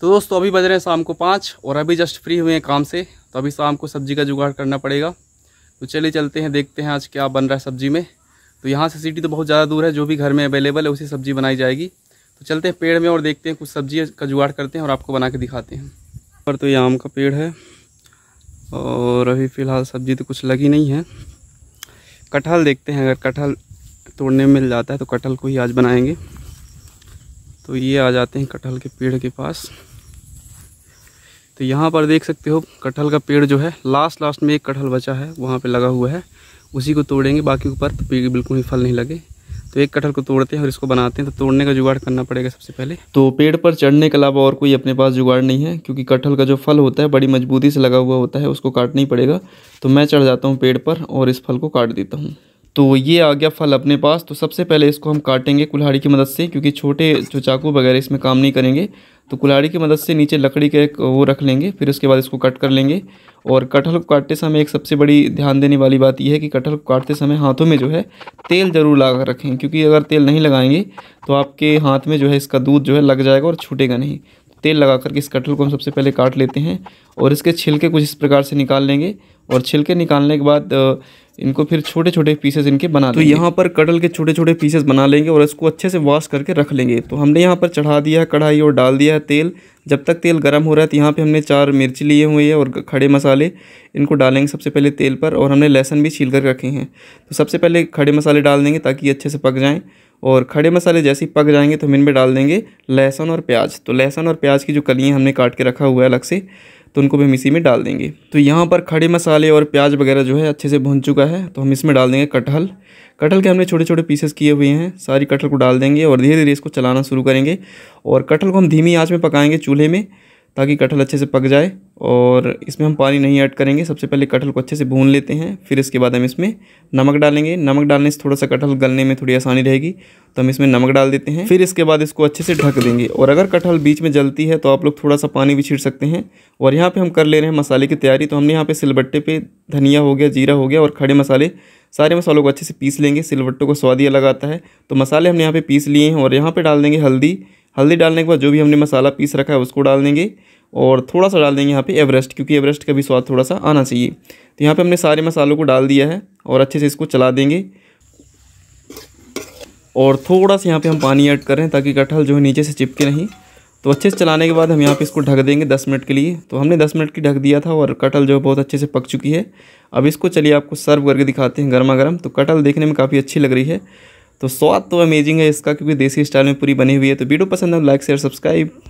तो दोस्तों अभी बज रहे हैं शाम को पाँच और अभी जस्ट फ्री हुए हैं काम से तो अभी शाम को सब्जी का जुगाड़ करना पड़ेगा तो चलिए चलते हैं देखते हैं आज क्या बन रहा है सब्जी में तो यहाँ से सिटी तो बहुत ज़्यादा दूर है जो भी घर में अवेलेबल है उसी सब्जी बनाई जाएगी तो चलते हैं पेड़ में और देखते हैं कुछ सब्जी का जुगाड़ करते हैं और आपको बना के दिखाते हैं पर तो ये आम का पेड़ है और अभी फ़िलहाल सब्जी तो कुछ लगी नहीं है कटहल देखते हैं अगर कटहल तोड़ने में मिल जाता है तो कटहल को ही आज बनाएंगे तो ये आ जाते हैं कटहल के पेड़ के पास तो यहाँ पर देख सकते हो कटहल का पेड़ जो है लास्ट लास्ट में एक कटहल बचा है वहाँ पे लगा हुआ है उसी को तोड़ेंगे बाकी ऊपर तो पेड़ बिल्कुल ही फल नहीं लगे तो एक कटहल को तोड़ते हैं और इसको बनाते हैं तो तोड़ने का जुगाड़ करना पड़ेगा सबसे पहले तो पेड़ पर चढ़ने के अलावा और कोई अपने पास जुगाड़ नहीं है क्योंकि कटहल का जो फल होता है बड़ी मजबूती से लगा हुआ होता है उसको काटना ही पड़ेगा तो मैं चढ़ जाता हूँ पेड़ पर और इस फल को काट देता हूँ तो ये आ गया फल अपने पास तो सबसे पहले इसको हम काटेंगे कुल्हाड़ी की मदद से क्योंकि छोटे जो चाकू वगैरह इसमें काम नहीं करेंगे तो कुल्हाड़ी की मदद से नीचे लकड़ी का एक वो रख लेंगे फिर उसके बाद इसको कट कर लेंगे और कटहल को काटते समय एक सबसे बड़ी ध्यान देने वाली बात यह है कि कटहल को काटते समय हाथों में जो है तेल ज़रूर लगा रखें क्योंकि अगर तेल नहीं लगाएंगे तो आपके हाथ में जो है इसका दूध जो है लग जाएगा और छूटेगा नहीं तेल लगा करके इस कटहल को हम सबसे पहले काट लेते हैं और इसके छिलके कुछ इस प्रकार से निकाल लेंगे और छिलके निकालने के बाद इनको फिर छोटे छोटे पीसेज इनके बना तो यहाँ पर कटल के छोटे छोटे पीसेस बना लेंगे और इसको अच्छे से वॉश करके रख लेंगे तो हमने यहाँ पर चढ़ा दिया है कढ़ाई और डाल दिया है तेल जब तक तेल गर्म हो रहा है तो यहाँ पर हमने चार मिर्ची लिए हुए हैं और खड़े मसाले इनको डालेंगे सबसे पहले तेल पर और हमने लहसन भी छील कर रखे हैं तो सबसे पहले खड़े मसाले डाल देंगे ताकि अच्छे से पक जाएँ और खड़े मसाले जैसे ही पक जाएंगे तो हम इनमें डाल देंगे लहसुन और प्याज तो लहसुन और प्याज की जो कलियाँ हमने काट के रखा हुआ है अलग से तो उनको भी हम इसी में डाल देंगे तो यहाँ पर खड़े मसाले और प्याज वगैरह जो है अच्छे से भुन चुका है तो हम इसमें डाल देंगे कटहल कटहल के हमने छोटे छोटे पीसेस किए हुए हैं सारी कटहल को डाल देंगे और धीरे धीरे इसको चलाना शुरू करेंगे और कटहल को हम धीमी आँच में पकाएँगे चूल्हे में ताकि कटहल अच्छे से पक जाए और इसमें हम पानी नहीं ऐड करेंगे सबसे पहले कटहल को अच्छे से भून लेते हैं फिर इसके बाद हम इसमें नमक डालेंगे नमक डालने से थोड़ा सा कटहल गलने में थोड़ी आसानी रहेगी तो हम इसमें नमक डाल देते हैं फिर इसके बाद इसको अच्छे से ढक देंगे और अगर कटहल बीच में जलती है तो आप लोग थोड़ा सा पानी भी छीट सकते हैं और यहाँ पर हम कर ले रहे हैं मसाले की तैयारी तो हमने यहाँ पर सिलबट्टे पर धनिया हो गया जीरा हो गया और खड़े मसाले सारे मसालों को अच्छे से पीस लेंगे सिलबट्टों को स्वादिया लगाता है तो मसाले हमने यहाँ पर पीस लिए हैं और यहाँ पर डाल देंगे हल्दी हल्दी डालने के बाद जो भी हमने मसाला पीस रखा है उसको डाल देंगे और थोड़ा सा डाल देंगे यहाँ पे एवरेस्ट क्योंकि एवरेस्ट का भी स्वाद थोड़ा सा आना चाहिए तो यहाँ पे हमने सारे मसालों को डाल दिया है और अच्छे से इसको चला देंगे और थोड़ा सा यहाँ पे हम पानी ऐड कर रहे हैं ताकि कटहल जो है नीचे से चिपके नहीं तो अच्छे से चलाने के बाद हम यहाँ पे इसको ढक देंगे दस मिनट के लिए तो हमने दस मिनट की ढक दिया था और कटहल जो है बहुत अच्छे से पक चुकी है अब इसको चलिए आपको सर्व करके दिखाते हैं गर्मा गर्म तो कटहल देखने में काफ़ी अच्छी लग रही है तो स्वाद तो अमेजिंग है इसका क्योंकि देसी स्टाइल में पूरी बनी हुई है तो वीडियो पसंद है तो लाइक शेयर सब्सक्राइब